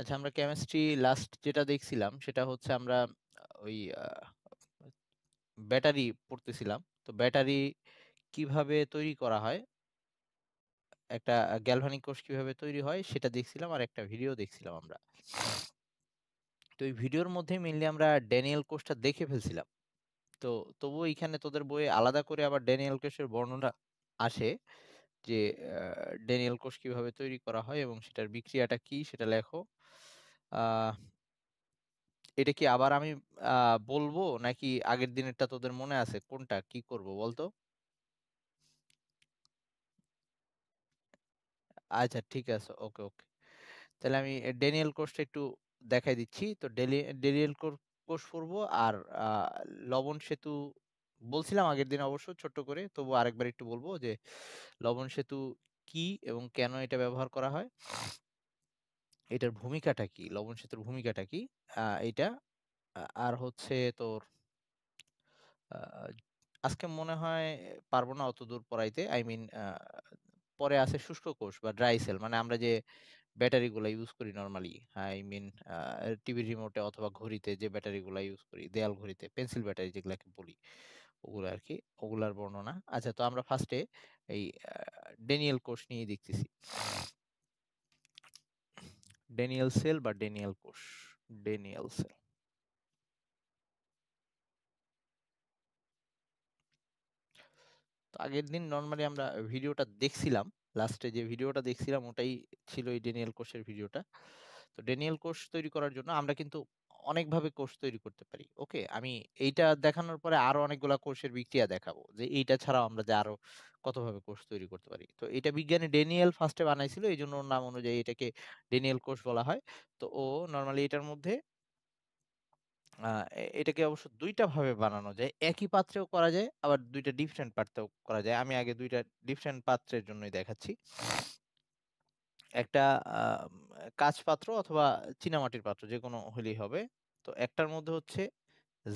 আচ্ছা আমরা chemistry last যেটা দেখছিলাম সেটা হচ্ছে আমরা ওই ব্যাটারি পড়তেছিলাম তো ব্যাটারি কিভাবে তৈরি করা হয় একটা গ্যালভানিক কোষ কিভাবে তৈরি হয় সেটা দেখছিলাম আর একটা ভিডিও দেখছিলাম আমরা তো এই ভিডিওর মধ্যে মেনলি আমরা ড্যানিয়েল কোষটা দেখে ফেলছিলাম তো তবুও এইখানে তোদের বইয়ে আলাদা করে আবার ড্যানিয়েল কোষের বর্ণনা আসে যে ড্যানিয়েল কোষ কিভাবে তৈরি করা হয় এবং সেটার বিক্রিয়াটা কি সেটা লেখো এটা কি আবার আমি বলবো নাকি আগের দিনেরটা তোদের মনে আছে কোনটা কি করব বলতো আচ্ছা ঠিক আছে ওকে ওকে তাহলে আমি ডেনিয়াল কোর্সটা একটু দেখাই দিচ্ছি তো ড্যানিয়েল কোর্স করবো আর লবণ সেতু বলছিলাম আগের দিন অবশ্য ছোট্ট করে তবু আরেকবার একটু বলবো যে লবণ সেতু কি এবং কেন এটা ব্যবহার করা হয় এটার ভূমিকাটা কি লবণ সেতুর ভূমিকাটা কি এটা আর হচ্ছে তোর আজকে মনে হয় পারবো না অত দূর পড়াইতে আই মিন পরে আছে শুষ্ক কোষ বা ড্রাই সেল মানে আমরা যে ব্যাটারিগুলো ইউজ করি নর্মালি আই মিন টিভি রিমোটে অথবা ঘড়িতে যে ব্যাটারিগুলো ইউজ করি দেয়াল ঘড়িতে পেন্সিল ব্যাটারি যেগুলোকে বলি ওগুলো আর কি ওগুলার বর্ণনা আচ্ছা তো আমরা ফার্স্টে এই ডেনিয়েল কোষ নিয়ে দেখতেছি ডেনিয়াল সেল বা ডেনিয়াল কোষ ডেনিয়াল সেল তো আগের দিন নর্মালি আমরা ভিডিওটা দেখছিলাম লাস্টে যে ভিডিওটা দেখছিলাম ওটাই ছিল এই ডেনিয়াল কোষের ভিডিওটা তো ডেনিয়াল কোষ তৈরি করার জন্য আমরা কিন্তু অনেকভাবে কোর্স তৈরি করতে পারি ওকে আমি এইটা দেখানোর পরে আরো অনেকগুলা কোর্সের বিক্রিয়া দেখাবো যে এইটা ছাড়াও আমরা যে আরো কতভাবে কোর্স তৈরি করতে পারি তো এটা বিজ্ঞানী ডেনিয়েল ফার্স্টে বানাইছিল এই জন্য ওর নাম অনুযায়ী এটাকে ডেনিয়েল কোর্স বলা হয় তো ও নর্মালি এটার মধ্যে এটাকে অবশ্য দুইটা ভাবে বানানো যায় একই পাত্রেও করা যায় আবার দুইটা ডিফারেন্ট পাত্রেও করা যায় আমি আগে দুইটা ডিফারেন্ট পাত্রের জন্যই দেখাচ্ছি একটা কাঁচ পাত্র অথবা চীনামাটির পাত্র যে কোনো হলেই হবে তো একটার মধ্যে হচ্ছে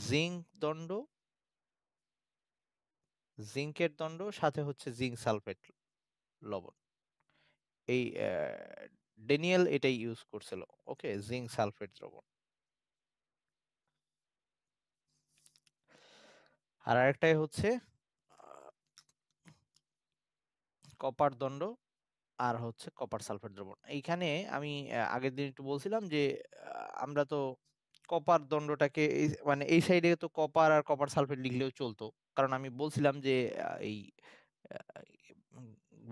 জিঙ্ক দণ্ড জিঙ্কের দণ্ড সাথে হচ্ছে জিঙ্ক সালফেট লবণ এই ডেনিয়েল এটাই ইউজ করছিল ওকে জিঙ্ক সালফেট লবণ আর আরেকটাই হচ্ছে কপার দণ্ড আর হচ্ছে কপার সালফেট দ্রবণ এইখানে আমি আগের দিন একটু বলছিলাম যে আমরা তো কপার দণ্ডটাকে এই মানে এই সাইডে তো কপার আর কপার সালফেট লিখলেও চলতো কারণ আমি বলছিলাম যে এই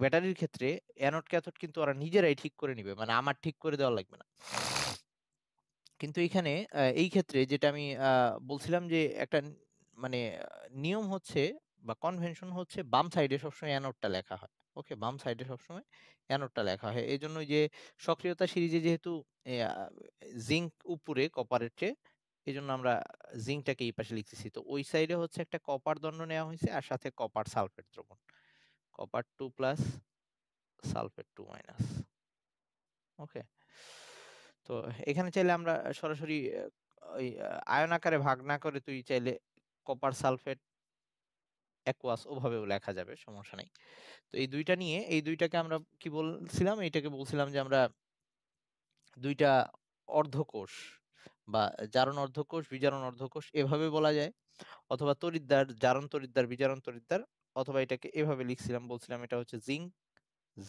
ব্যাটারির ক্ষেত্রে অ্যানোড ক্যাথোড কিন্তু ওরা নিজেরাই ঠিক করে নিবে মানে আমার ঠিক করে দেওয়া লাগবে না কিন্তু এখানে এই ক্ষেত্রে যেটা আমি বলছিলাম যে একটা মানে নিয়ম হচ্ছে বা কনভেনশন হচ্ছে বাম সাইডে সবসময় অ্যানোডটা লেখা হয় ওকে বাম সাইডে সবসময় অ্যানোডটা লেখা হয় এই জন্য যে সক্রিয়তা সিরিজে যেহেতু জিঙ্ক উপরে কপারের চেয়ে এই জন্য আমরা জিঙ্কটাকে এই পাশে লিখতেছি তো ওই সাইডে হচ্ছে একটা কপার দণ্ড নেওয়া হয়েছে আর সাথে কপার সালফেট দ্রবণ copper two plus sulphate two minus okay তো এখানে চাইলে আমরা সরাসরি ওই আয়ন আকারে ভাগ না করে তুই চাইলে কপার সালফেট অ্যাকোয়াস ওভাবেও লেখা যাবে সমস্যা নাই তো এই দুইটা নিয়ে এই দুইটাকে আমরা কি বলছিলাম এইটাকে বলছিলাম যে আমরা দুইটা অর্ধকোষ বা জারণ অর্ধকোষ বিজারণ অর্ধকোষ এভাবে বলা যায় অথবা তরিদ্দার জারণ তরিদ্দার বিজারণ তরিদ্দার অথবা এটাকে এভাবে লিখছিলাম বলছিলাম এটা হচ্ছে জিঙ্ক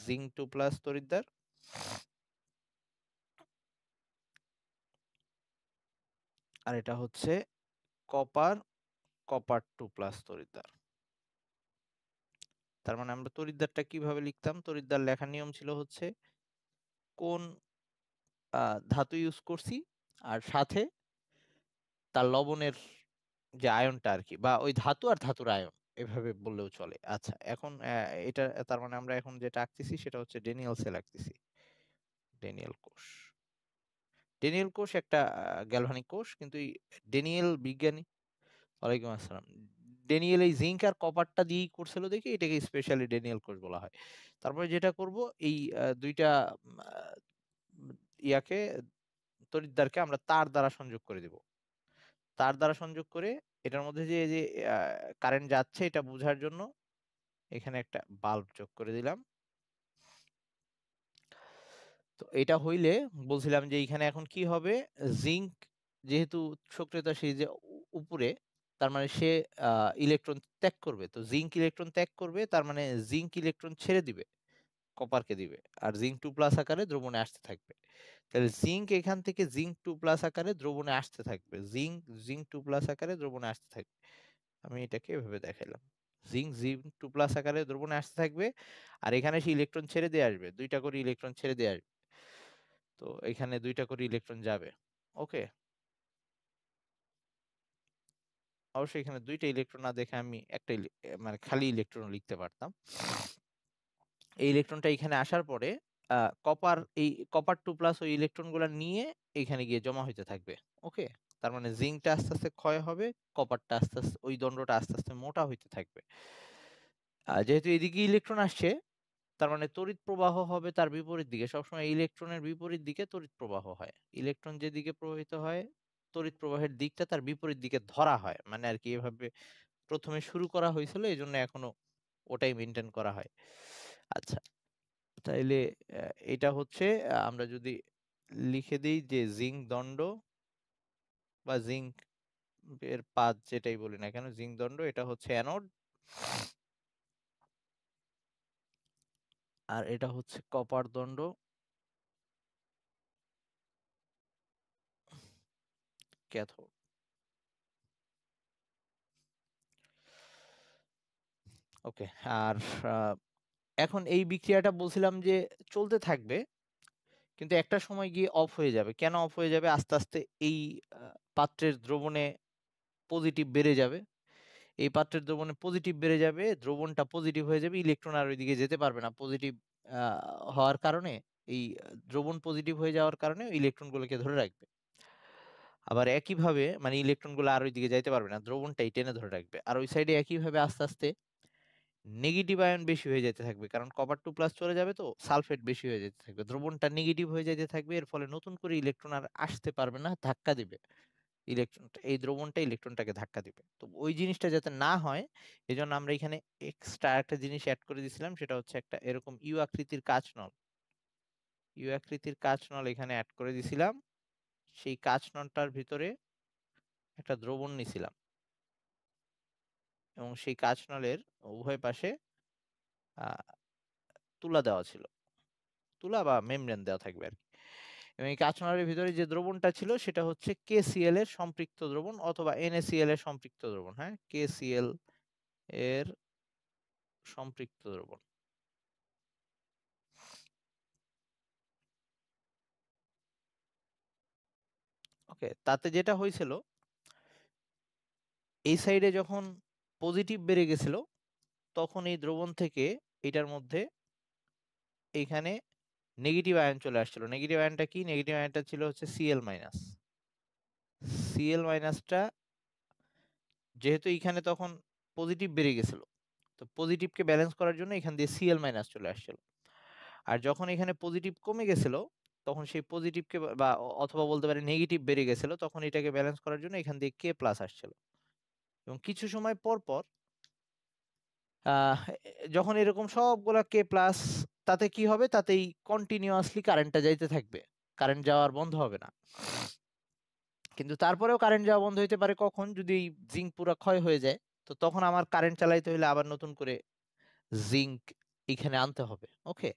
জিঙ্ক টু প্লাস তরিদ্দার আর এটা হচ্ছে কপার কপার টু প্লাস তরিদ্দার তার মানে আমরা তরিদ্দারটা কিভাবে লিখতাম তরিদ্দার লেখার নিয়ম ছিল হচ্ছে কোন ধাতু ইউজ করছি আর সাথে তার লবণের যে আয়নটা আর কি বা ওই ধাতু আর ধাতুর আয়ন এভাবে বললেও চলে আচ্ছা এখন এটা তার মানে আমরা এখন যেটা আঁকতেছি সেটা হচ্ছে সেল আঁকতেছি ডেনিয়েল কোষ ডেনিয়েল কোষ একটা গ্যালভানিক কোষ কিন্তু ডেনিয়েল বিজ্ঞানী ওয়ালাইকুম আসসালাম ড্যানিয়েল এই জিঙ্ক আর কপারটা দিয়েই করছিল দেখি এটাকে স্পেশালি ড্যানিয়েল কোর্স বলা হয় তারপরে যেটা করব এই দুইটা ইয়াকে তরিদ্দারকে আমরা তার দ্বারা সংযোগ করে দেব তার দ্বারা সংযোগ করে এটার মধ্যে যে যে কারেন্ট যাচ্ছে এটা বোঝার জন্য এখানে একটা বাল্ব যোগ করে দিলাম তো এটা হইলে বলছিলাম যে এখানে এখন কি হবে জিঙ্ক যেহেতু সক্রিয়তা সেই যে উপরে তার মানে সে ইলেকট্রন ত্যাগ করবে তো জিঙ্ক ইলেকট্রন ত্যাগ করবে তার মানে জিঙ্ক ইলেকট্রন ছেড়ে দিবে কপারকে দিবে আর জিঙ্ক টু প্লাস আকারে দ্রবণে আসতে থাকবে তাহলে জিঙ্ক এখান থেকে জিঙ্ক টু প্লাস আকারে দ্রবণে আসতে থাকবে জিঙ্ক জিঙ্ক টু প্লাস আকারে দ্রবণে আসতে থাকবে আমি এটাকে এভাবে দেখালাম জিঙ্ক জিঙ্ক টু প্লাস আকারে দ্রবণে আসতে থাকবে আর এখানে সে ইলেকট্রন ছেড়ে দিয়ে আসবে দুইটা করে ইলেকট্রন ছেড়ে দিয়ে আসবে তো এখানে দুইটা করে ইলেকট্রন যাবে ওকে অবশ্যই এখানে দুইটা ইলেকট্রন না দেখে আমি একটা মানে খালি ইলেকট্রন লিখতে পারতাম এই ইলেকট্রনটা এখানে আসার পরে কপার এই কপার টু প্লাস ওই ইলেকট্রনগুলো নিয়ে এখানে গিয়ে জমা হইতে থাকবে ওকে তার মানে জিঙ্কটা আস্তে আস্তে ক্ষয় হবে কপারটা আস্তে আস্তে ওই দণ্ডটা আস্তে আস্তে মোটা হইতে থাকবে যেহেতু এদিকে ইলেকট্রন আসছে তার মানে তড়িৎ প্রবাহ হবে তার বিপরীত দিকে সবসময় ইলেকট্রনের বিপরীত দিকে তড়িৎ প্রবাহ হয় ইলেকট্রন যেদিকে প্রবাহিত হয় তড়িৎ প্রবাহের দিকটা তার বিপরীত দিকে ধরা হয় মানে আর কি এভাবে প্রথমে শুরু করা হয়েছিল এই জন্য এখনো ওটাই মেনটেন করা হয় আচ্ছা তাইলে এটা হচ্ছে আমরা যদি লিখে দিই যে জিঙ্ক দণ্ড বা জিঙ্ক এর পাত যেটাই বলি না কেন জিঙ্ক দণ্ড এটা হচ্ছে অ্যানোড আর এটা হচ্ছে কপার দণ্ড cathode. ওকে আর এখন এই বিক্রিয়াটা বলছিলাম যে চলতে থাকবে কিন্তু একটা সময় গিয়ে অফ হয়ে যাবে কেন অফ হয়ে যাবে আস্তে আস্তে এই পাত্রের দ্রবণে পজিটিভ বেড়ে যাবে এই পাত্রের দ্রবণে পজিটিভ বেড়ে যাবে দ্রবণটা পজিটিভ হয়ে যাবে ইলেকট্রন আর ওইদিকে যেতে পারবে না পজিটিভ হওয়ার কারণে এই দ্রবণ পজিটিভ হয়ে যাওয়ার কারণে ইলেকট্রনগুলোকে ধরে রাখবে আবার একইভাবে মানে ইলেকট্রনগুলো আর ওই দিকে যাইতে পারবে না দ্রবণটাই টেনে ধরে রাখবে আর ওই সাইডে একইভাবে আস্তে আস্তে নেগেটিভ আয়ন বেশি হয়ে যেতে থাকবে কারণ কপার টু প্লাস চলে যাবে তো সালফেট বেশি হয়ে যেতে থাকবে দ্রবণটা নেগেটিভ হয়ে যেতে থাকবে এর ফলে নতুন করে ইলেকট্রন আর আসতে পারবে না ধাক্কা দিবে ইলেকট্রনটা এই দ্রবণটা ইলেকট্রনটাকে ধাক্কা দিবে তো ওই জিনিসটা যাতে না হয় এই জন্য আমরা এখানে এক্সট্রা একটা জিনিস অ্যাড করে দিয়েছিলাম সেটা হচ্ছে একটা এরকম ইউ আকৃতির কাঁচ নল ইউ আকৃতির কাঁচ নল এখানে অ্যাড করে দিছিলাম সেই কাঁচনটার ভিতরে একটা দ্রবণ নিছিলাম এবং সেই কাঁচনলের উভয় পাশে তুলা দেওয়া ছিল তুলা বা মেমব্রেন দেওয়া থাকবে আর কি এবং এই কাঁচনলের ভিতরে যে দ্রবণটা ছিল সেটা হচ্ছে কেসিএল এর সম্পৃক্ত দ্রবণ অথবা এনএসিএল এর সম্পৃক্ত দ্রবণ হ্যাঁ কেসিএল এর সম্পৃক্ত দ্রবণ ওকে তাতে যেটা হয়েছিল এই সাইডে যখন পজিটিভ বেড়ে গেছিল তখন এই দ্রবণ থেকে এটার মধ্যে এইখানে নেগেটিভ আয়ন চলে আসছিল নেগেটিভ আয়নটা কি নেগেটিভ আয়নটা ছিল হচ্ছে সিএল মাইনাস সিএল মাইনাসটা যেহেতু এখানে তখন পজিটিভ বেড়ে গেছিল তো পজিটিভকে ব্যালেন্স করার জন্য এখান দিয়ে সিএল মাইনাস চলে আসছিল আর যখন এখানে পজিটিভ কমে গেছিল তখন সেই পজিটিভকে বা অথবা বলতে পারে নেগেটিভ বেড়ে গেছিল তখন এটাকে ব্যালেন্স করার জন্য এখান দিয়ে কে প্লাস আসছিল এবং কিছু সময় পর পর যখন এরকম সবগুলা কে প্লাস তাতে কি হবে তাতেই কন্টিনিউয়াসলি কারেন্টটা যাইতে থাকবে কারেন্ট যাওয়ার বন্ধ হবে না কিন্তু তারপরেও কারেন্ট যাওয়া বন্ধ হইতে পারে কখন যদি এই জিঙ্ক পুরা ক্ষয় হয়ে যায় তো তখন আমার কারেন্ট চালাইতে হলে আবার নতুন করে জিঙ্ক এখানে আনতে হবে ওকে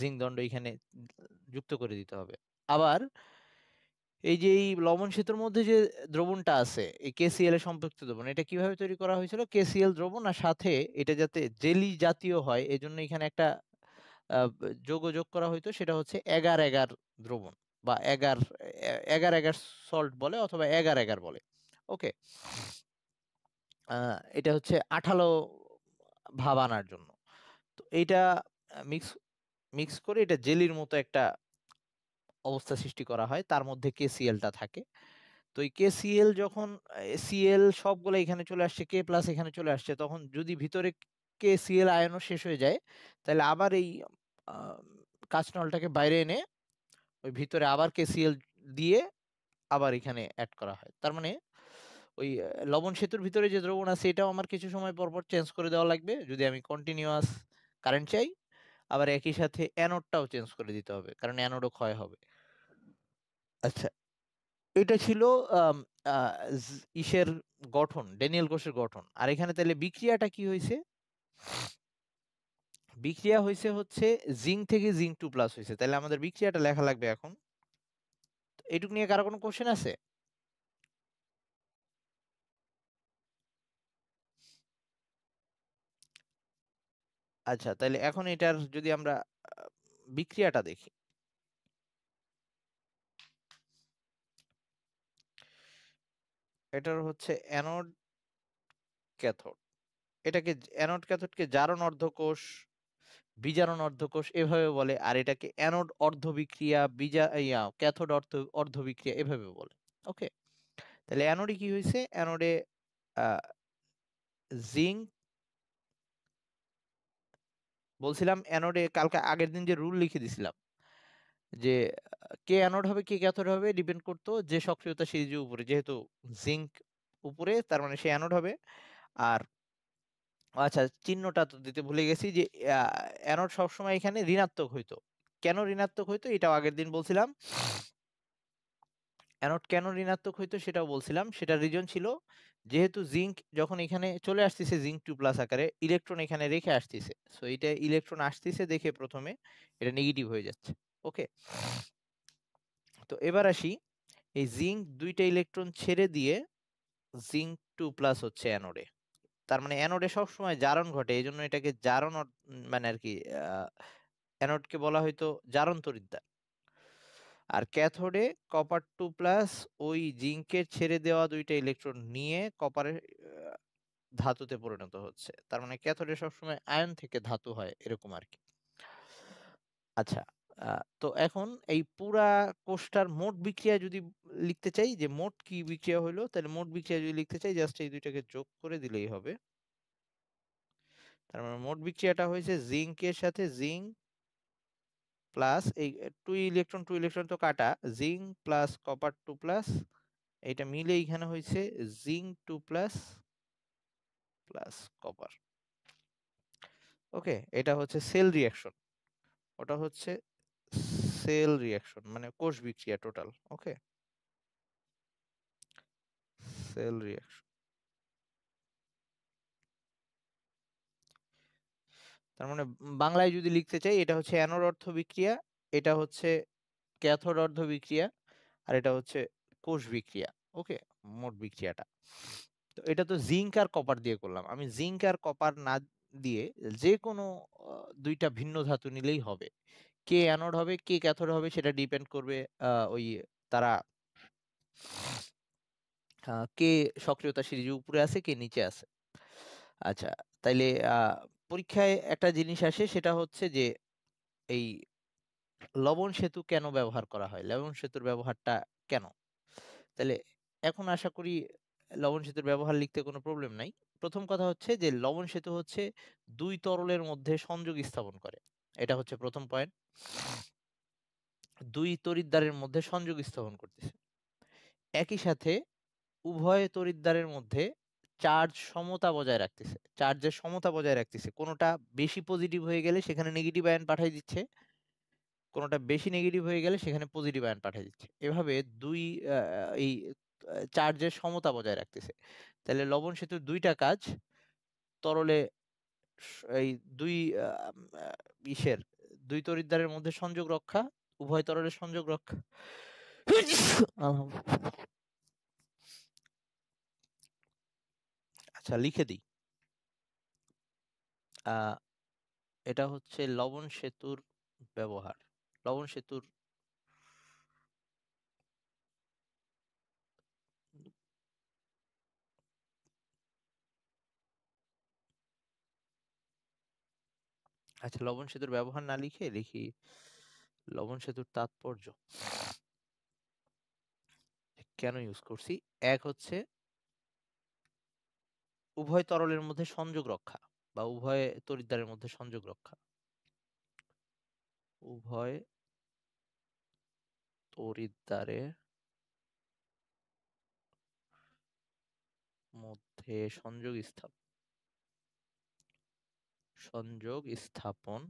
জিংদণ্ড এখানে যুক্ত করে দিতে হবে আবার এই যে এই লবণ সেতুর মধ্যে যে দ্রবণটা আছে এই কেসিএল এর সম্পৃক্ত দ্রবণ এটা কিভাবে তৈরি করা হয়েছিল কেসিএল দ্রবণ আর সাথে এটা যাতে জেলি জাতীয় হয় এজন্য এখানে একটা যোগ যোগ করা হইতো সেটা হচ্ছে এগার এগার দ্রবণ বা এগার এগার এগার সল্ট বলে অথবা এগার এগার বলে ওকে এটা হচ্ছে আঠালো ভাব আনার জন্য তো এইটা মিক্স মিক্স করে এটা জেলির মতো একটা অবস্থা সৃষ্টি করা হয় তার মধ্যে কেসিএলটা থাকে তো এই কেসিএল যখন সিএল সবগুলো এখানে চলে আসছে কে প্লাস এখানে চলে আসছে তখন যদি ভিতরে কেসিএল আয়নও শেষ হয়ে যায় তাহলে আবার এই কাঁচনলটাকে বাইরে এনে ওই ভিতরে আবার কেসিএল দিয়ে আবার এখানে অ্যাড করা হয় তার মানে ওই লবণ সেতুর ভিতরে যে দ্রবণ আছে এটাও আমার কিছু সময় পরপর চেঞ্জ করে দেওয়া লাগবে যদি আমি কন্টিনিউয়াস কারেন্ট চাই আবার একই সাথে অ্যানোডটাও চেঞ্জ করে দিতে হবে কারণ অ্যানোডও ক্ষয় হবে আচ্ছা এটা ছিল ইসের গঠন ড্যানিয়েল কোষের গঠন আর এখানে তাহলে বিক্রিয়াটা কি হয়েছে বিক্রিয়া হয়েছে হচ্ছে জিঙ্ক থেকে জিঙ্ক টু প্লাস হয়েছে তাহলে আমাদের বিক্রিয়াটা লেখা লাগবে এখন এটুক নিয়ে কারো কোনো কোশ্চেন আছে আচ্ছা তাহলে এখন এটার যদি আমরা বিক্রিয়াটা দেখি এটার হচ্ছে অ্যানোড ক্যাথোড এটাকে অ্যানোড ক্যাথোডকে জারণ অর্ধকোষ বিজারণ অর্ধকোষ এভাবে বলে আর এটাকে অ্যানোড অর্ধ বিক্রিয়া বিজা ইয়া ক্যাথোড অর্ধ বিক্রিয়া এভাবে বলে ওকে তাহলে অ্যানোডে কি হয়েছে অ্যানোডে জিঙ্ক বলছিলাম অ্যানোডে কালকে আগের দিন যে রুল লিখে দিছিলাম যে কে অ্যানোড হবে কে ক্যাথোড হবে ডিপেন্ড করতো যে সক্রিয়তা সিরিজের উপরে যেহেতু জিঙ্ক উপরে তার মানে সে অ্যানোড হবে আর আচ্ছা চিহ্নটা তো দিতে ভুলে গেছি যে অ্যানোড সবসময় এখানে ঋণাত্মক হইতো কেন ঋণাত্মক হইতো এটাও আগের দিন বলছিলাম অ্যানোড কেন ঋণাত্মক হইতো সেটাও বলছিলাম সেটা রিজন ছিল যেহেতু জিঙ্ক যখন এখানে চলে আসতেছে জিঙ্ক টু প্লাস আকারে ইলেকট্রন এখানে রেখে আসতেছে সো এটা ইলেকট্রন আসতেছে দেখে প্রথমে এটা নেগেটিভ হয়ে যাচ্ছে ওকে তো এবার আসি এই জিঙ্ক দুইটা ইলেকট্রন ছেড়ে দিয়ে জিঙ্ক টু প্লাস হচ্ছে অ্যানোডে তার মানে অ্যানোডে সবসময় জারণ ঘটে এই জন্য এটাকে জারণ মানে আর কি অ্যানোডকে বলা হয়তো জারণ তরিদ্দার আর ক্যাথোডে কপার টু প্লাস ওই জিঙ্কের ছেড়ে দেওয়া দুইটা ইলেকট্রন নিয়ে কপারের ধাতুতে পরিণত হচ্ছে তার মানে ক্যাথোডে সবসময় আয়ন থেকে ধাতু হয় এরকম আর কি আচ্ছা তো এখন এই পুরা কোষটার মোট বিক্রিয়া যদি লিখতে চাই যে মোট কি বিক্রিয়া হলো তাহলে মোট বিক্রিয়া যদি লিখতে চাই জাস্ট এই দুইটাকে যোগ করে দিলেই হবে তার মানে মোট বিক্রিয়াটা হয়েছে জিঙ্কের সাথে জিঙ্ক প্লাস এই টু ইলেকট্রন টু ইলেকট্রন তো কাটা zinc plus copper two plus এটা মিলে এইখানে হয়েছে zinc two plus plus copper okay এটা হচ্ছে সেল রিয়াকশন ওটা হচ্ছে সেল রিয়াকশন মানে কোষ বিক্রিয়া টোটাল ওকে সেল রিয়াকশন তার মানে বাংলায় যদি লিখতে চাই এটা হচ্ছে অ্যানোড অর্ধ বিক্রিয়া এটা হচ্ছে ক্যাথোড অর্ধ বিক্রিয়া আর এটা হচ্ছে কোষ বিক্রিয়া ওকে মোট বিক্রিয়াটা তো এটা তো জিঙ্ক আর কপার দিয়ে করলাম আমি জিঙ্ক আর কপার না দিয়ে যে কোনো দুইটা ভিন্ন ধাতু নিলেই হবে কে অ্যানোড হবে কে ক্যাথোড হবে সেটা ডিপেন্ড করবে ওই তারা কে সক্রিয়তা সিরিজ উপরে আছে কে নিচে আছে আচ্ছা তাইলে পরীক্ষায় একটা জিনিস আসে সেটা হচ্ছে যে এই লবণ সেতু কেন ব্যবহার করা হয় লবণ সেতুর ব্যবহারটা কেন তাহলে এখন আশা করি লবণ সেতুর ব্যবহার লিখতে কোনো প্রবলেম নাই প্রথম কথা হচ্ছে যে লবণ সেতু হচ্ছে দুই তরলের মধ্যে সংযোগ স্থাপন করে এটা হচ্ছে প্রথম পয়েন্ট দুই তরিদ্দারের মধ্যে সংযোগ স্থাপন করতেছে একই সাথে উভয় তরিদ্দারের মধ্যে চার্জ সমতা বজায় রাখতেছে চার্জের সমতা বজায় রাখতেছে কোনোটা বেশি পজিটিভ হয়ে গেলে সেখানে নেগেটিভ আয়ন পাঠাই দিচ্ছে কোনোটা বেশি নেগেটিভ হয়ে গেলে সেখানে পজিটিভ আয়ন পাঠিয়ে দিচ্ছে এভাবে দুই এই চার্জের সমতা বজায় রাখতেছে তাহলে লবণ সেতুর দুইটা কাজ তরলে এই দুই ইসের দুই তরিদ্দারের মধ্যে সংযোগ রক্ষা উভয় তরলের সংযোগ রক্ষা আচ্ছা লিখে দিই এটা হচ্ছে লবণ সেতুর ব্যবহার লবণ সেতুর আচ্ছা লবণ সেতুর ব্যবহার না লিখে লিখি লবণ সেতুর তাৎপর্য কেন ইউজ করছি এক হচ্ছে উভয় তরলের মধ্যে সংযোগ রক্ষা বা উভয় তরিদ্দারের মধ্যে সংযোগ রক্ষা উভয় তরিদ্দারে মধ্যে সংযোগ স্থাপন সংযোগ স্থাপন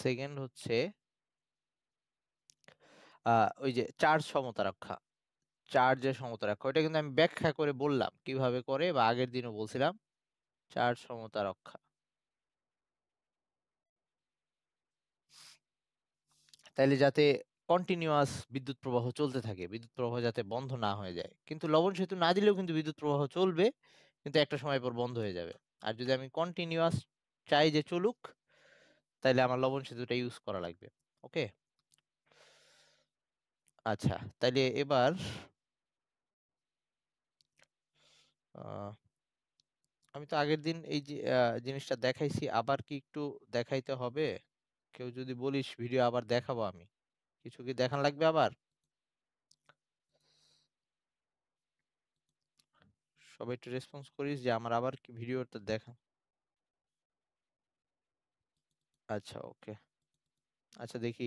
সেকেন্ড হচ্ছে আহ ওই যে চার্জ সমতা রক্ষা চার্জের সমতা রক্ষা এটা কিন্তু আমি ব্যাখ্যা করে বললাম কিভাবে করে বা আগের দিনও বলছিলাম চার্জ সমতা রক্ষা তাইলে যাতে কন্টিনিউয়াস বিদ্যুৎ প্রবাহ চলতে থাকে বিদ্যুৎ প্রবাহ যাতে বন্ধ না হয়ে যায় কিন্তু লবণ সেতু না দিলেও কিন্তু বিদ্যুৎ প্রবাহ চলবে কিন্তু একটা সময় পর বন্ধ হয়ে যাবে আর যদি আমি কন্টিনিউয়াস চাই যে চলুক তাহলে আমার লবণ সেতুটা ইউজ করা লাগবে ওকে আচ্ছা তাহলে এবার আমি তো আগের দিন এই যে জিনিসটা দেখাইছি আবার কি একটু দেখাইতে হবে কেউ যদি বলিস ভিডিও আবার দেখাবো আমি কিছু কি দেখান লাগবে আবার সবাই একটু রেসপন্স করিস যে আমার আবার কি ভিডিওটা দেখা আচ্ছা ওকে আচ্ছা দেখি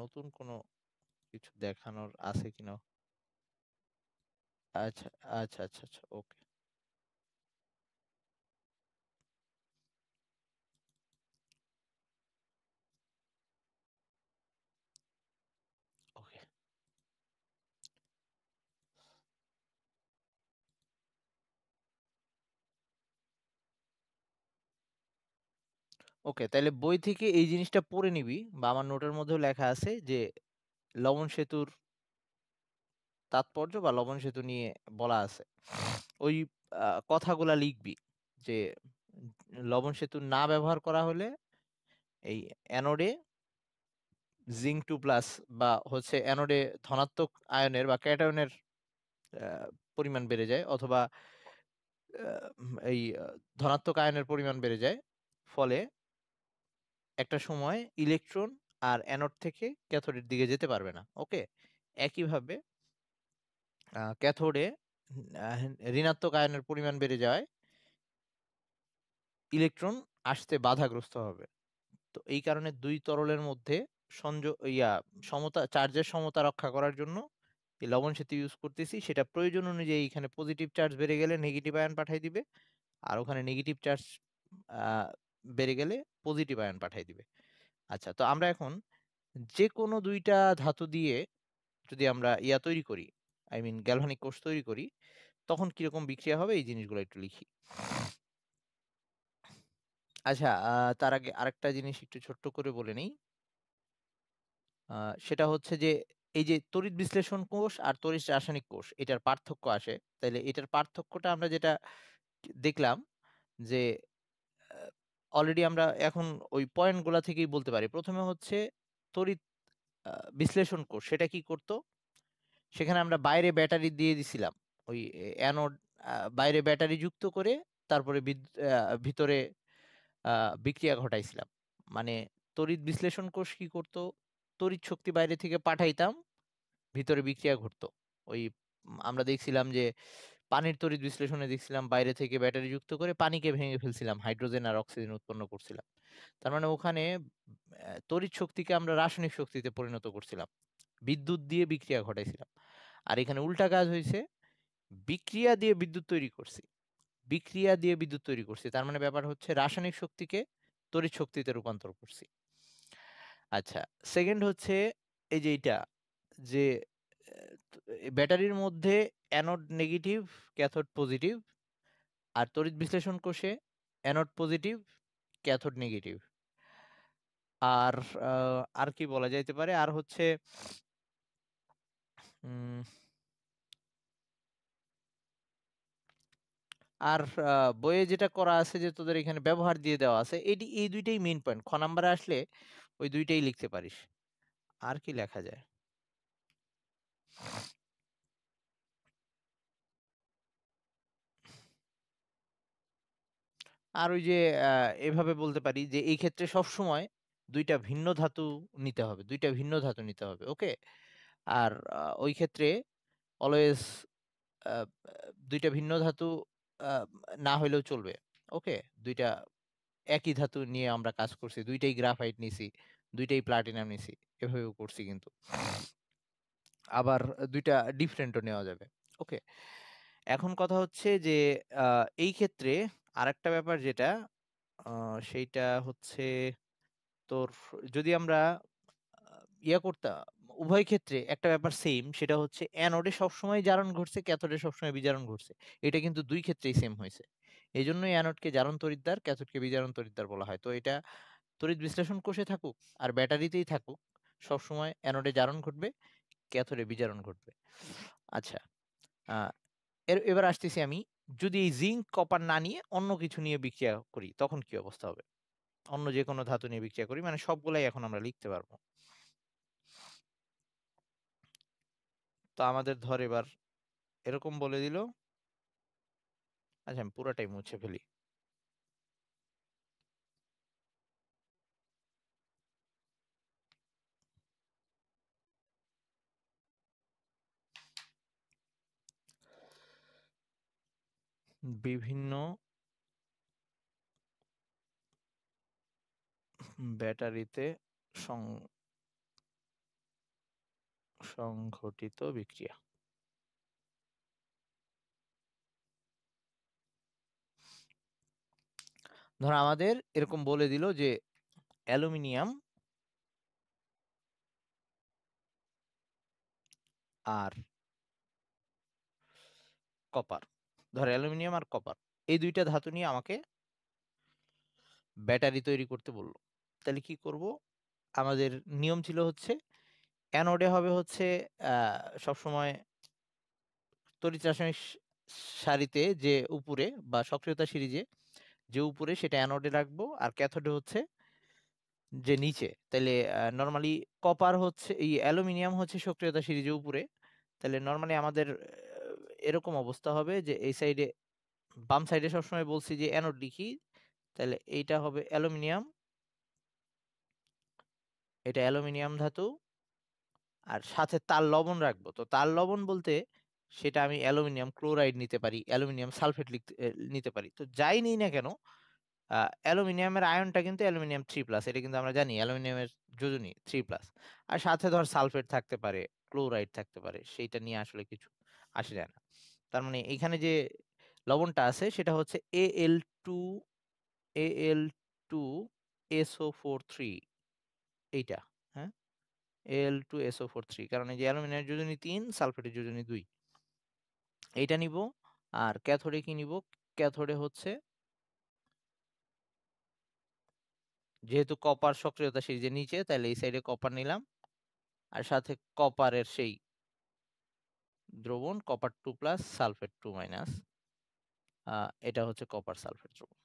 নতুন কোনো কিছু দেখানোর আছে কিনা আচ্ছা আচ্ছা আচ্ছা আচ্ছা ওকে ওকে তাহলে বই থেকে এই জিনিসটা পড়ে নিবি বা আমার নোটের মধ্যেও লেখা আছে যে লবণ সেতুর তাৎপর্য বা লবণ সেতু নিয়ে বলা আছে ওই কথাগুলা লিখবি যে লবণ সেতু না ব্যবহার করা হলে এই অ্যানোডে জিঙ্ক টু প্লাস বা হচ্ছে অ্যানোডে ধনাত্মক আয়নের বা ক্যাটায়নের পরিমাণ বেড়ে যায় অথবা এই ধনাত্মক আয়নের পরিমাণ বেড়ে যায় ফলে একটা সময় ইলেকট্রন আর অ্যানোড থেকে ক্যাথোডের দিকে যেতে পারবে না ওকে একইভাবে ক্যাথোডে ঋণাত্মক আয়নের পরিমাণ বেড়ে যায় ইলেকট্রন আসতে বাধাগ্রস্ত হবে তো এই কারণে দুই তরলের মধ্যে সংযোগ ইয়া সমতা চার্জের সমতা রক্ষা করার জন্য এই লবণ সেতু ইউজ করতেছি সেটা প্রয়োজন অনুযায়ী এখানে পজিটিভ চার্জ বেড়ে গেলে নেগেটিভ আয়ন পাঠিয়ে দিবে আর ওখানে নেগেটিভ চার্জ বেড়ে গেলে পজিটিভ আয়ন পাঠিয়ে দিবে আচ্ছা তো আমরা এখন যে কোনো দুইটা ধাতু দিয়ে যদি আমরা ইয়া তৈরি করি আই মিন গ্যালভানিক কোষ তৈরি করি তখন কিরকম বিক্রিয়া হবে এই জিনিসগুলো একটু লিখি আচ্ছা তার আগে আরেকটা জিনিস একটু ছোট্ট করে বলে নেই সেটা হচ্ছে যে এই যে তড়িৎ বিশ্লেষণ কোষ আর তড়িৎ রাসায়নিক কোষ এটার পার্থক্য আসে তাহলে এটার পার্থক্যটা আমরা যেটা দেখলাম যে অলরেডি আমরা এখন ওই পয়েন্টগুলা থেকেই বলতে পারি প্রথমে হচ্ছে তড়িৎ বিশ্লেষণ কোর্স সেটা কি করত সেখানে আমরা বাইরে ব্যাটারি দিয়ে দিছিলাম ওই অ্যানোড বাইরে ব্যাটারি যুক্ত করে তারপরে ভিতরে বিক্রিয়া ঘটাইছিলাম মানে তড়িৎ বিশ্লেষণ কোষ কি করত তড়িৎ শক্তি বাইরে থেকে পাঠাইতাম ভিতরে বিক্রিয়া ঘটতো ওই আমরা দেখছিলাম যে পানির তড়িৎ বিশ্লেষণে দেখছিলাম বাইরে থেকে ব্যাটারি যুক্ত করে পানিকে ভেঙে ফেলছিলাম হাইড্রোজেন আর অক্সিজেন উৎপন্ন করছিলাম তার মানে ওখানে তড়িৎ শক্তিকে আমরা রাসায়নিক শক্তিতে পরিণত করছিলাম বিদ্যুৎ দিয়ে বিক্রিয়া ঘটাইছিলাম আর এখানে উল্টা কাজ হয়েছে বিক্রিয়া দিয়ে বিদ্যুৎ তৈরি করছি বিক্রিয়া দিয়ে বিদ্যুৎ তৈরি করছি তার মানে ব্যাপার হচ্ছে রাসায়নিক শক্তিকে তড়িৎ শক্তিতে রূপান্তর করছি আচ্ছা সেকেন্ড হচ্ছে এই যে এটা যে ব্যাটারির মধ্যে অ্যানোড নেগেটিভ ক্যাথোড পজিটিভ আর তড়িৎ বিশ্লেষণ কোষে অ্যানোড পজিটিভ ক্যাথোড নেগেটিভ আর আর কি বলা যাইতে পারে আর হচ্ছে আর বইয়ে যেটা করা আছে যে তোদের এখানে ব্যবহার দিয়ে দেওয়া আছে এটি এই দুইটাই মেন পয়েন্ট খ নাম্বারে আসলে ওই দুইটাই লিখতে পারিস আর কি লেখা যায় আর ওই যে এভাবে বলতে পারি যে এই ক্ষেত্রে সবসময় সময় দুইটা ভিন্ন ধাতু নিতে হবে। দুইটা ভিন্ন ধাতু নিতে হবে। ওকে? আর ওই ক্ষেত্রে অলওয়েজ দুইটা ভিন্ন ধাতু না হইলেও চলবে। ওকে? দুইটা একই ধাতু নিয়ে আমরা কাজ করছি। দুইটাই গ্রাফাইট নিছি, দুইটাই প্লাটিনাম নিছি। এভাবেও করছি কিন্তু। আবার দুইটা ডিফারেন্টও নেওয়া যাবে। ওকে? এখন কথা হচ্ছে যে এই ক্ষেত্রে আরেকটা ব্যাপার যেটা সেইটা হচ্ছে তোর যদি আমরা ইয়া করতাম উভয় ক্ষেত্রে একটা ব্যাপার সেম সেটা হচ্ছে অ্যানোডে সবসময় জারণ ঘটছে ক্যাথোডে সবসময় বিজারণ ঘটছে এটা কিন্তু দুই ক্ষেত্রেই সেম হয়েছে এই জন্যই অ্যানোডকে জারণ তরিদ্দার ক্যাথোডকে বিজারণ তরিদ্দার বলা হয় তো এটা তড়িৎ বিশ্লেষণ কোষে থাকুক আর ব্যাটারিতেই থাকুক সবসময় অ্যানোডে জারণ ঘটবে ক্যাথোডে বিজারণ ঘটবে আচ্ছা এর এবার আসতেছি আমি যদি এই জিঙ্ক কপার না নিয়ে অন্য কিছু নিয়ে বিক্রিয়া করি তখন কি অবস্থা হবে অন্য যে কোনো ধাতু নিয়ে বিক্রিয়া করি মানে সবগুলাই এখন আমরা লিখতে পারবো তো আমাদের ধর এবার এরকম বলে দিল আচ্ছা আমি পুরাটাই মুছে ফেলি বিভিন্ন ব্যাটারিতে সংঘটিত বিক্রিয়া ধর আমাদের এরকম বলে দিল যে অ্যালুমিনিয়াম আর কপার ধর অ্যালুমিনিয়াম আর কপার এই দুইটা ধাতু নিয়ে আমাকে ব্যাটারি তৈরি করতে বলল তাহলে কি করব আমাদের নিয়ম ছিল হচ্ছে অ্যানোডে হবে হচ্ছে সবসময় তড়িৎ রাসায়নিক সারিতে যে উপরে বা সক্রিয়তা সিরিজে যে উপরে সেটা অ্যানোডে রাখবো আর ক্যাথোডে হচ্ছে যে নিচে তাহলে নর্মালি কপার হচ্ছে এই অ্যালুমিনিয়াম হচ্ছে সক্রিয়তা সিরিজে উপরে তাহলে নর্মালি আমাদের এরকম অবস্থা হবে যে এই সাইডে বাম সাইডে সবসময় বলছি যে অ্যানোড লিখি তাহলে এইটা হবে অ্যালুমিনিয়াম এটা অ্যালুমিনিয়াম ধাতু আর সাথে তার লবণ রাখবো তো তার লবণ বলতে সেটা আমি অ্যালুমিনিয়াম ক্লোরাইড নিতে পারি অ্যালুমিনিয়াম সালফেট লিখতে নিতে পারি তো যাই নিই না কেন অ্যালুমিনিয়ামের আয়নটা কিন্তু অ্যালুমিনিয়াম থ্রি প্লাস এটা কিন্তু আমরা জানি অ্যালুমিনিয়ামের যোজনী থ্রি প্লাস আর সাথে ধর সালফেট থাকতে পারে ক্লোরাইড থাকতে পারে সেইটা নিয়ে আসলে কিছু আসে যায় না তার মানে এখানে যে লবণটা আছে সেটা হচ্ছে A L two A L two SO four three এইটা হ্যাঁ L two SO four three কারণ এই যে অ্যালুমিনিয়াম যোজনী তিন সালফেটের যোজনী দুই এইটা নিব আর ক্যাথোডে কি নিব ক্যাথোডে হচ্ছে যেহেতু কপার সক্রিয়তা সেই যে নিচে তাহলে এই সাইডে কপার নিলাম আর সাথে কপারের সেই দ্রবণ copper two plus sulphate two minus এটা হচ্ছে কপার সালফেট দ্রবণ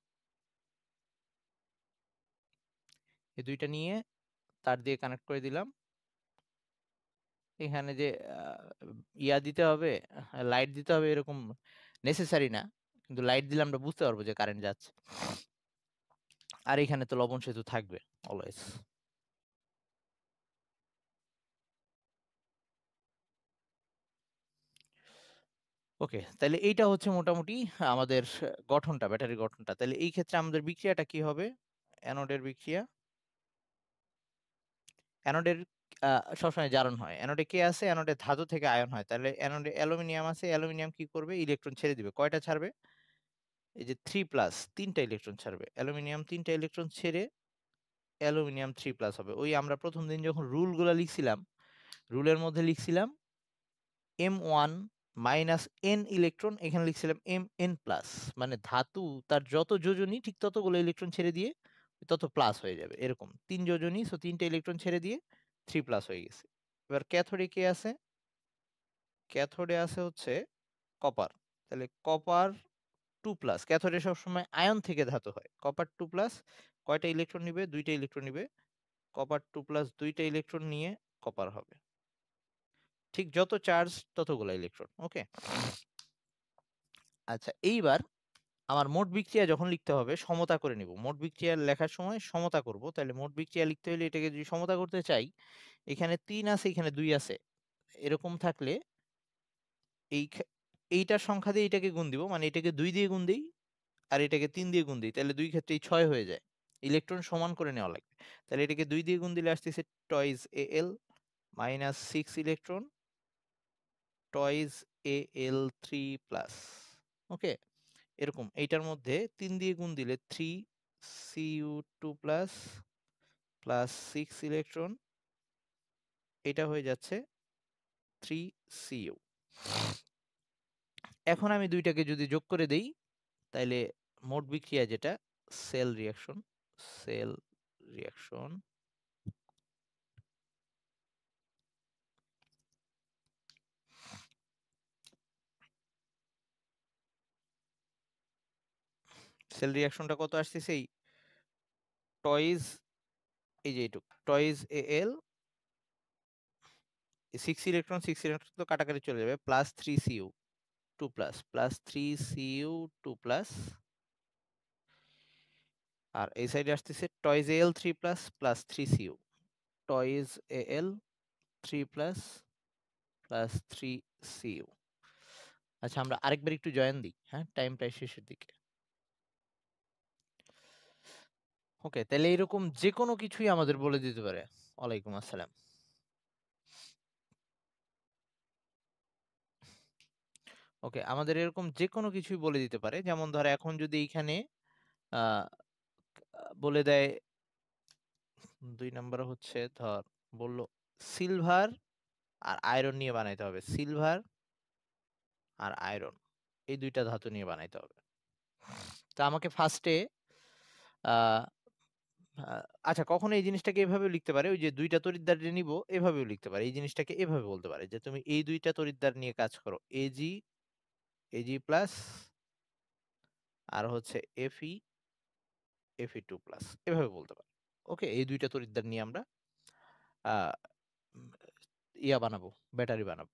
এই দুইটা নিয়ে তার দিয়ে কানেক্ট করে দিলাম এখানে যে ইয়া দিতে হবে লাইট দিতে হবে এরকম নেসেসারি না কিন্তু লাইট দিলে আমরা বুঝতে পারবো যে কারেন্ট যাচ্ছে আর এখানে তো লবণ সেতু থাকবে অলওয়েজ ওকে তাহলে এইটা হচ্ছে মোটামুটি আমাদের গঠনটা ব্যাটারির গঠনটা তাহলে এই ক্ষেত্রে আমাদের বিক্রিয়াটা কি হবে অ্যানোডের বিক্রিয়া অ্যানোডের সবসময় জারণ হয় অ্যানোডে কে আছে অ্যানোডে ধাতু থেকে আয়ন হয় তাহলে অ্যানোডে অ্যালুমিনিয়াম আছে অ্যালুমিনিয়াম কি করবে ইলেকট্রন ছেড়ে দিবে কয়টা ছাড়বে এই যে থ্রি প্লাস তিনটা ইলেকট্রন ছাড়বে অ্যালুমিনিয়াম তিনটা ইলেকট্রন ছেড়ে অ্যালুমিনিয়াম থ্রি প্লাস হবে ওই আমরা প্রথম দিন যখন রুলগুলো লিখছিলাম রুলের মধ্যে লিখছিলাম M one minus N electron এখানে লিখছিলাম এম এন প্লাস মানে ধাতু তার যত যোজনী ঠিক ততগুলো ইলেকট্রন ছেড়ে দিয়ে তত প্লাস হয়ে যাবে এরকম তিন যোজনী সো তিনটে ইলেকট্রন ছেড়ে দিয়ে থ্রি প্লাস হয়ে গেছে এবার ক্যাথোডে কে আছে ক্যাথোডে আছে হচ্ছে কপার তাহলে কপার টু প্লাস ক্যাথোডে সবসময় আয়ন থেকে ধাতু হয় কপার টু প্লাস কয়টা ইলেকট্রন নিবে দুইটা ইলেকট্রন নিবে কপার টু প্লাস দুইটা ইলেকট্রন নিয়ে কপার হবে ঠিক যত চার্জ ততগুলো ইলেকট্রন ওকে আচ্ছা এইবার আমার মোট বিক্রিয়া যখন লিখতে হবে সমতা করে নিব মোট বিক্রিয়া লেখার সময় সমতা করব তাহলে মোট বিক্রিয়া লিখতে হলে এটাকে যদি সমতা করতে চাই এখানে তিন আছে এখানে দুই আছে এরকম থাকলে এই এইটার সংখ্যা দিয়ে এটাকে গুণ দিব মানে এটাকে দুই দিয়ে গুণ দিই আর এটাকে তিন দিয়ে গুণ দিই তাহলে দুই ক্ষেত্রেই ছয় হয়ে যায় ইলেকট্রন সমান করে নেওয়া লাগবে তাহলে এটাকে দুই দিয়ে গুণ দিলে আসতেছে twice A L minus six electron twice A L three plus okay এরকম এইটার মধ্যে তিন দিয়ে গুণ দিলে three C U two plus plus six electron এটা হয়ে যাচ্ছে থ্রি সি ইউ এখন আমি দুইটাকে যদি যোগ করে দেই তাইলে মোট বিক্রিয়া যেটা cell reaction cell reaction cell রিয়াকশনটা কত আসছে সেই টয়েজ এই যে এটুক twice A L six electron six electron তো কাটাকাটি চলে যাবে plus three C U two plus plus three C U two plus আর এই সাইডে আসতেছে twice A L three plus plus three C U twice A L three plus plus three C U আচ্ছা আমরা আরেকবার একটু জয়েন দিই হ্যাঁ টাইম প্রায় শেষের দিকে ওকে তাহলে এরকম যে কোনো কিছুই আমাদের বলে দিতে পারে ওয়ালাইকুম আসসালাম ওকে আমাদের এরকম যে কোনো কিছুই বলে দিতে পারে যেমন ধর এখন যদি এইখানে বলে দেয় দুই নম্বর হচ্ছে ধর বলল সিলভার আর আয়রন নিয়ে বানাইতে হবে সিলভার আর আয়রন এই দুইটা ধাতু নিয়ে বানাইতে হবে তো আমাকে ফার্স্টে আচ্ছা কখনো এই জিনিসটাকে এভাবে লিখতে পারে ওই যে দুইটা টা নিব এভাবেও লিখতে পারে। এই জিনিসটাকে এভাবে বলতে পারে যে তুমি এই দুইটা তরিদ্বার নিয়ে কাজ করো। এজি প্লাস আর হচ্ছে টু প্লাস e, e এভাবে বলতে পারে। ওকে? এই দুইটা তরিদ্বার নিয়ে আমরা ইয়া বানাবো, ব্যাটারি বানাবো।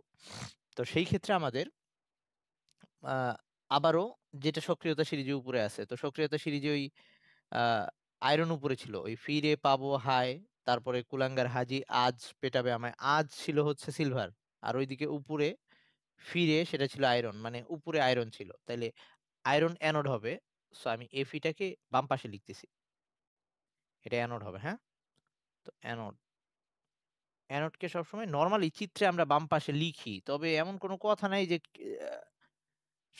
তো সেই ক্ষেত্রে আমাদের আবারও আবারো যেটা সক্রিয়তা সিরিজে উপরে আছে। তো সক্রিয়তা সিরিজে ওই আয়রন উপরে ছিল ওই ফিরে পাবো হায় তারপরে কুলাঙ্গার হাজি আজ পেটাবে আমায় আজ ছিল হচ্ছে সিলভার আর ওইদিকে উপরে ফিরে সেটা ছিল আয়রন মানে উপরে আয়রন ছিল তাইলে আয়রন অ্যানোড হবে সো আমি এফিটাকে বাম পাশে লিখতেছি এটা অ্যানোড হবে হ্যাঁ তো অ্যানোড অ্যানোডকে সবসময় নর্মালি চিত্রে আমরা বাম পাশে লিখি তবে এমন কোনো কথা নাই যে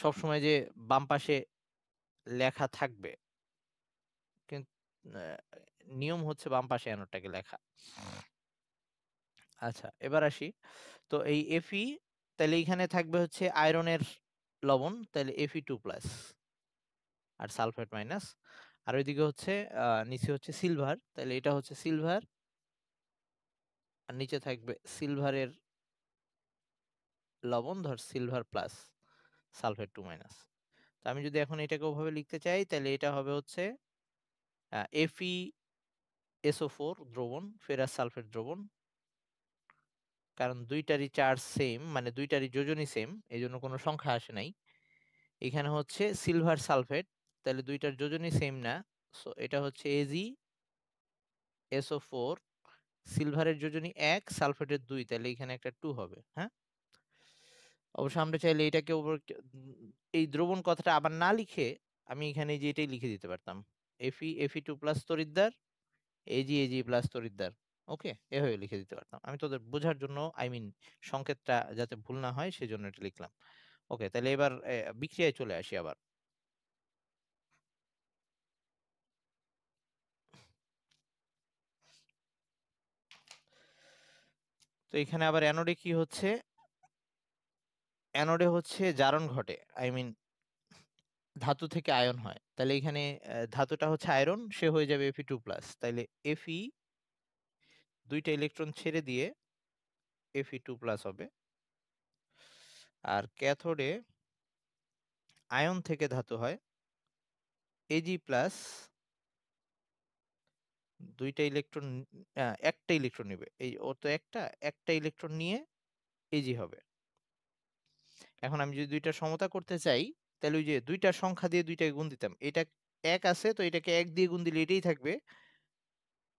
সবসময় যে বাম পাশে লেখা থাকবে নিয়ম হচ্ছে বাম পাশে অ্যানোডটাকে লেখা আচ্ছা এবার আসি তো এই এফি তাহলে এখানে থাকবে হচ্ছে আয়রনের লবণ তাহলে এফি টু প্লাস আর সালফেট মাইনাস আর ওইদিকে হচ্ছে নিচে হচ্ছে সিলভার তাহলে এটা হচ্ছে সিলভার আর নিচে থাকবে সিলভারের লবণ ধর silver plus sulphate two minus তো আমি যদি এখন এটাকে ওভাবে লিখতে চাই তাহলে এটা হবে হচ্ছে এফি এসও ফোর দ্রবণ ফেরাস সালফেট দ্রবণ কারণ দুইটারই চার্জ সেম মানে দুইটারই যোজনই সেম এই জন্য কোনো সংখ্যা আসে নাই এখানে হচ্ছে সিলভার সালফেট তাহলে দুইটার যোজনই সেম না সো এটা হচ্ছে এজি এসও ফোর সিলভারের যোজনী এক সালফেটের দুই তাহলে এখানে একটা টু হবে হ্যাঁ অবশ্য আমরা চাইলে এটাকে এই দ্রবণ কথাটা আবার না লিখে আমি এখানে যে এটাই লিখে দিতে পারতাম এফি এফি টু প্লাস তরিদ্দার এজি এজি প্লাস তরিদ্দার ওকে এভাবে লিখে দিতে পারতাম আমি তোদের বোঝার জন্য আই মিন সংকেতটা যাতে ভুল না হয় সেজন্য এটা লিখলাম ওকে তাহলে এবার বিক্রিয়ায় চলে আসি আবার তো এখানে আবার অ্যানোডে কি হচ্ছে অ্যানোডে হচ্ছে জারণ ঘটে আই মিন ধাতু থেকে আয়ন হয় তাহলে এখানে ধাতুটা হচ্ছে আয়রন সে হয়ে যাবে এফি টু প্লাস তাহলে এফি দুইটা ইলেকট্রন ছেড়ে দিয়ে এফি টু প্লাস হবে আর ক্যাথোডে আয়ন থেকে ধাতু হয় এজি প্লাস দুইটা ইলেকট্রন একটা ইলেকট্রন নেবে এই ও তো একটা একটা ইলেকট্রন নিয়ে এজি হবে এখন আমি যদি দুইটা সমতা করতে চাই তাহলে ওই যে দুইটা সংখ্যা দিয়ে দুইটাকে গুণ দিতাম এটা এক আছে তো এটাকে এক দিয়ে গুণ দিলে এটাই থাকবে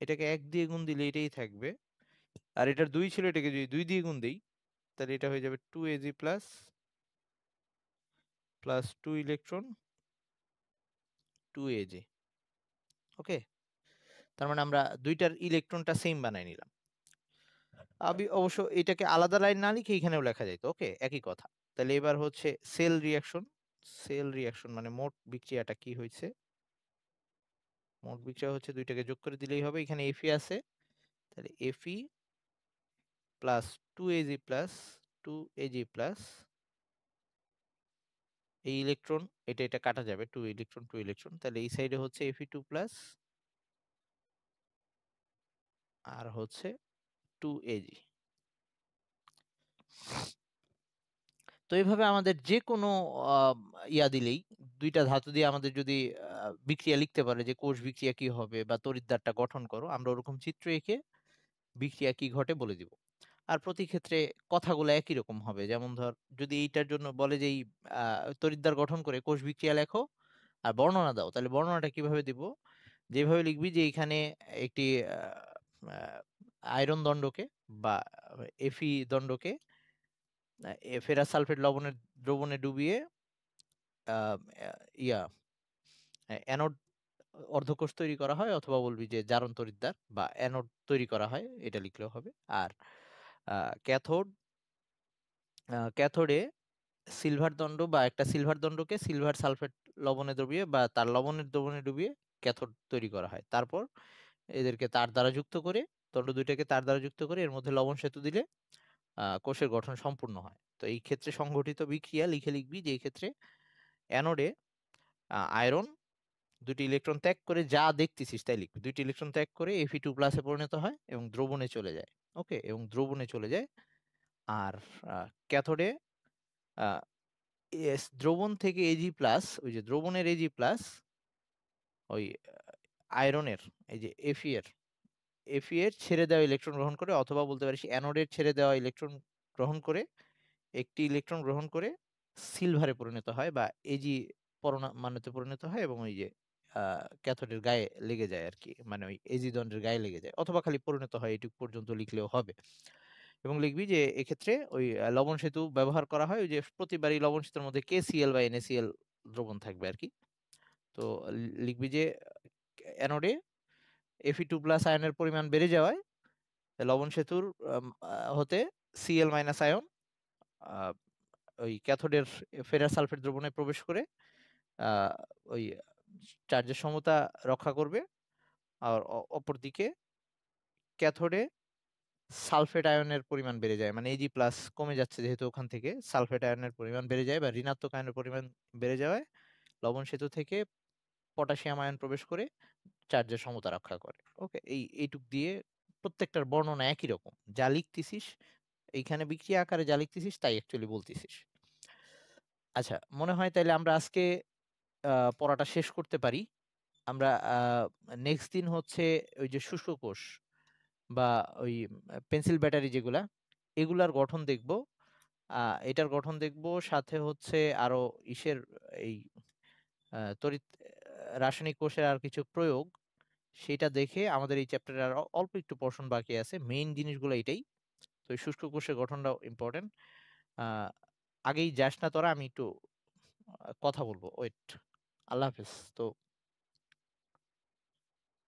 এটাকে এক দিয়ে গুণ দিলে এটাই থাকবে আর এটার দুই ছিল এটাকে যদি দুই দিয়ে গুণ দিই তাহলে এটা হয়ে যাবে two A G plus plus two electron two A G okay তার মানে আমরা দুইটার ইলেকট্রনটা সেম বানাই নিলাম আমি অবশ্য এটাকে আলাদা লাইন না লিখে এখানেও লেখা যাইতো ওকে একই কথা তাহলে এবার হচ্ছে সেল রিয়াকশন সেল রিয়াকশন মানে মোট বিক্রিয়াটা কি হয়েছে মোট বিক্রিয়া হচ্ছে দুইটাকে যোগ করে দিলেই হবে এখানে এফি আছে তাহলে F E plus two A G plus two A G plus এই ইলেকট্রন এটা এটা কাটা যাবে টু ইলেকট্রন টু ইলেকট্রন তাহলে এই সাইডে হচ্ছে এফি টু প্লাস আর হচ্ছে টু এজি তো এইভাবে আমাদের যে কোনো ইয়া দিলেই দুইটা ধাতু দিয়ে আমাদের যদি বিক্রিয়া লিখতে পারে যে কোষ বিক্রিয়া কি হবে বা তরিদ্দারটা গঠন করো আমরা ওরকম চিত্র এঁকে বিক্রিয়া কি ঘটে বলে দিব আর প্রতি ক্ষেত্রে কথাগুলো একই রকম হবে যেমন ধর যদি এইটার জন্য বলে যে এই তরিদ্দার গঠন করে কোষ বিক্রিয়া লেখো আর বর্ণনা দাও তাহলে বর্ণনাটা কিভাবে দিব যেভাবে লিখবি যে এখানে একটি আয়রন দণ্ডকে বা এফি দণ্ডকে ফেরাস সালফেট লবণের দ্রবণে ডুবিয়ে ইয়া অ্যানোড অর্ধকোষ তৈরি করা হয় অথবা বলবি যে জারণ তরিদ্দার বা অ্যানোড তৈরি করা হয় এটা লিখলেও হবে আর ক্যাথোড ক্যাথোডে সিলভার দণ্ড বা একটা সিলভার দণ্ডকে সিলভার সালফেট লবণে ডুবিয়ে বা তার লবণের দ্রবণে ডুবিয়ে ক্যাথোড তৈরি করা হয় তারপর এদেরকে তার দ্বারা যুক্ত করে দণ্ড দুইটাকে তার দ্বারা যুক্ত করে এর মধ্যে লবণ সেতু দিলে কোষের গঠন সম্পূর্ণ হয় তো এই ক্ষেত্রে সংঘটিত বিক্রিয়া লিখে লিখবি যে ক্ষেত্রে অ্যানোডে আয়রন দুটি ইলেকট্রন ত্যাগ করে যা দেখতেছিস তাই লিখবি দুইটি ইলেকট্রন ত্যাগ করে এফি টু প্লাসে পরিণত হয় এবং দ্রবণে চলে যায় ওকে এবং দ্রবণে চলে যায় আর ক্যাথোডে দ্রবণ থেকে এজি প্লাস ওই যে দ্রবণের এজি প্লাস ওই আয়রনের এই যে এফিয়ের এফই এর ছেড়ে দেওয়া ইলেকট্রন গ্রহণ করে অথবা বলতে পারি অ্যানোডের ছেড়ে দেওয়া ইলেকট্রন গ্রহণ করে একটি ইলেকট্রন গ্রহণ করে সিলভারে পরিণত হয় বা এজি পরমাণুতে পরিণত হয় এবং ওই যে ক্যাথোডের গায়ে লেগে যায় আর কি মানে ওই এজি দণ্ডের গায়ে লেগে যায় অথবা খালি পরিণত হয় এটুকু পর্যন্ত লিখলেও হবে এবং লিখবি যে এক্ষেত্রে ওই লবণ সেতু ব্যবহার করা হয় ওই যে প্রতিবারই লবণ সেতুর মধ্যে কে সিএল বা এনএসিএল দ্রবণ থাকবে আর কি তো লিখবি যে অ্যানোডে এফি টু প্লাস আয়নের পরিমাণ বেড়ে যাওয়ায় লবণ সেতুর হতে সিএল মাইনাস আয়ন ওই ক্যাথোডের ফেরা সালফেট দ্রবণে প্রবেশ করে ওই চার্জের সমতা রক্ষা করবে আর অপরদিকে ক্যাথোডে সালফেট আয়নের পরিমাণ বেড়ে যায় মানে এজি প্লাস কমে যাচ্ছে যেহেতু ওখান থেকে সালফেট আয়নের পরিমাণ বেড়ে যায় বা ঋণাত্মক আয়নের পরিমাণ বেড়ে যাওয়ায় লবণ সেতু থেকে পটাশিয়াম আয়ন প্রবেশ করে চার্জের সমতা রক্ষা করে ওকে এই এইটুক দিয়ে প্রত্যেকটার বর্ণনা একই রকম যা লিখতেছিস এইখানে বিক্রিয়া আকারে যা লিখতেছিস তাই অ্যাকচুয়ালি বলতেছিস আচ্ছা মনে হয় তাহলে আমরা আজকে পড়াটা শেষ করতে পারি আমরা নেক্সট দিন হচ্ছে ওই যে শুষ্ক কোষ বা ওই পেন্সিল ব্যাটারি যেগুলা এগুলার গঠন দেখব এটার গঠন দেখব সাথে হচ্ছে আরো ইসের এই তড়িৎ রাসায়নিক কোষের আর কিছু প্রয়োগ সেটা দেখে আমাদের এই চ্যাপ্টারে আর অল্প একটু পোর্শন বাকি আছে মেইন জিনিসগুলো এটাই তো শুষ্ক কোষের গঠনটাও ইম্পর্টেন্ট আগেই যাস না তোরা আমি একটু কথা বলবো ওয়েট আল্লাহ হাফেজ তো